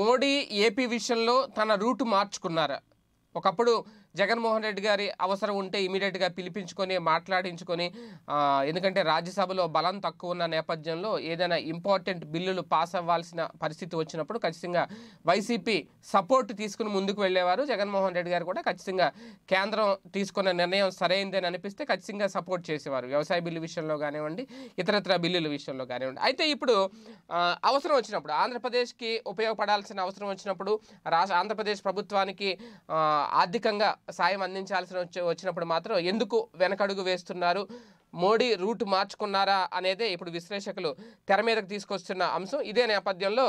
Modi AP విషయంలో తన route మార్చుకున్నారా ఒకప్పుడు జగన్మోహన్ రెడ్డి గారి అవసరం ఉంటే ఇమీడియట్గా పిలిపించుకొని మాట్లాడించుకొని ఎందుకంటే రాజ్యసభలో బలం తక్కువ ఉన్న నేపథ్యంలో ఏదైనా ఇంపార్టెంట్ బిల్లులు పాస్ అవ్వాల్సిన పరిస్థితి వచ్చినప్పుడు ఖచ్చితంగా వైసీపీ సపోర్ట్ తీసుకుని ముందుకు వెళ్ళేవారు జగన్మోహన్ రెడ్డి గారు కూడా ఖచ్చితంగా కేంద్రం తీసుకున్న నిర్ణయం సరైందని అనిపిస్తే ఖచ్చితంగా సపోర్ట్ చేసేవారు వ్యవసాయ బిల్లు విషయంలో కానివ్వండి ఇతరత్ర బిల్లుల విషయంలో కానివ్వండి అయితే ఇప్పుడు అవసరం వచ్చినప్పుడు ఆంధ్రప్రదేశ్కి ఉపయోగపడాల్సిన అవసరం వచ్చినప్పుడు రాష్ట్ర ఆంధ్రప్రదేశ్ ప్రభుత్వానికి ఆర్థికంగా సాయం అందించాల్సిన వచ్చినప్పుడు మాత్రం ఎందుకు వెనకడుగు వేస్తున్నారు మోడీ రూట్ మార్చుకున్నారా అనేదే ఇప్పుడు విశ్లేషకులు తెర మీదకు తీసుకొస్తున్న అంశం ఇదే నేపథ్యంలో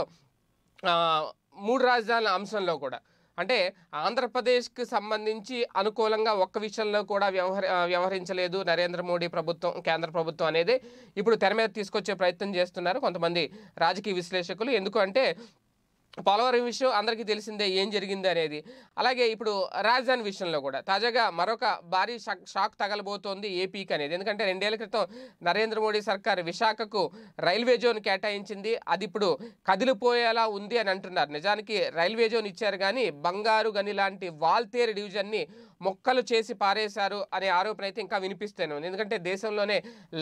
మూడు రాజధానుల అంశంలో కూడా అంటే ఆంధ్రప్రదేశ్కి సంబంధించి అనుకూలంగా ఒక్క విషయంలో కూడా వ్యవహరి వ్యవహరించలేదు నరేంద్ర మోడీ ప్రభుత్వం కేంద్ర ప్రభుత్వం అనేది ఇప్పుడు తెర మీద తీసుకొచ్చే ప్రయత్నం చేస్తున్నారు కొంతమంది రాజకీయ విశ్లేషకులు ఎందుకంటే పోలవరం విషయం అందరికీ తెలిసిందే ఏం జరిగింది అనేది అలాగే ఇప్పుడు రాజధాని విషయంలో కూడా తాజాగా మరొక భారీ షాక్ షాక్ తగలబోతోంది ఏపీకి అనేది ఎందుకంటే రెండేళ్ల క్రితం నరేంద్ర మోడీ సర్కార్ విశాఖకు రైల్వే జోన్ కేటాయించింది అది ఇప్పుడు కదిలిపోయేలా ఉంది అని అంటున్నారు నిజానికి రైల్వే జోన్ ఇచ్చారు కానీ బంగారు గని లాంటి వాల్తేరు డివిజన్ని మొక్కలు చేసి పారేశారు అనే ఆరోపణ అయితే ఇంకా వినిపిస్తూనే ఉంది ఎందుకంటే దేశంలోనే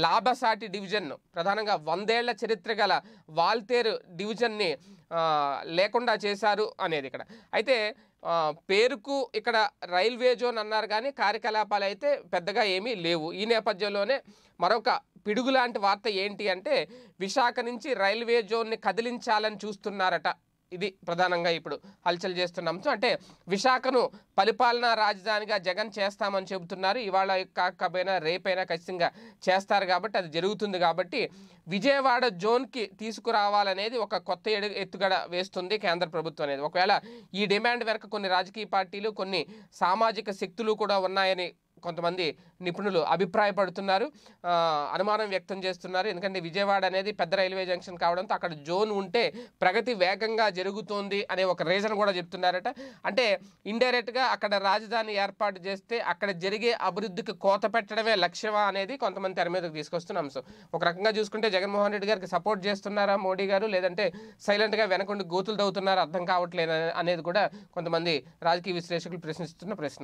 లాభసాటి డివిజన్ ప్రధానంగా వందేళ్ల చరిత్ర గల వాల్తేరు డివిజన్ని లేకుండా చేశారు అనేది ఇక్కడ అయితే పేరుకు ఇక్కడ రైల్వే జోన్ అన్నారు కానీ కార్యకలాపాలు అయితే పెద్దగా ఏమీ లేవు ఈ నేపథ్యంలోనే మరొక పిడుగు లాంటి వార్త ఏంటి అంటే విశాఖ నుంచి రైల్వే జోన్ని కదిలించాలని చూస్తున్నారట ఇది ప్రధానంగా ఇప్పుడు హల్చల్ అంశం అంటే విశాఖను పరిపాలనా రాజధానిగా జగన్ చేస్తామని చెబుతున్నారు ఇవాళ కాకపోయినా రేపైనా ఖచ్చితంగా చేస్తారు కాబట్టి అది జరుగుతుంది కాబట్టి విజయవాడ జోన్కి తీసుకురావాలనేది ఒక కొత్త ఎడు ఎత్తుగడ వేస్తుంది కేంద్ర ప్రభుత్వం అనేది ఒకవేళ ఈ డిమాండ్ వెనక కొన్ని రాజకీయ పార్టీలు కొన్ని సామాజిక శక్తులు కూడా ఉన్నాయని కొంతమంది నిపుణులు అభిప్రాయపడుతున్నారు అనుమానం వ్యక్తం చేస్తున్నారు ఎందుకంటే విజయవాడ అనేది పెద్ద రైల్వే జంక్షన్ కావడంతో అక్కడ జోన్ ఉంటే ప్రగతి వేగంగా జరుగుతోంది అనే ఒక రీజన్ కూడా చెప్తున్నారట అంటే ఇండైరెక్ట్గా అక్కడ రాజధాని ఏర్పాటు చేస్తే అక్కడ జరిగే అభివృద్ధికి కోత పెట్టడమే లక్ష్యమా అనేది కొంతమంది తెర మీదకి తీసుకొస్తున్న అంశం ఒక రకంగా చూసుకుంటే జగన్మోహన్ రెడ్డి గారికి సపోర్ట్ చేస్తున్నారా మోడీ గారు లేదంటే సైలెంట్గా వెనకుండి గోతులు దవుతున్నారా అర్థం కావట్లేదు అనేది కూడా కొంతమంది రాజకీయ విశ్లేషకులు ప్రశ్నిస్తున్న ప్రశ్న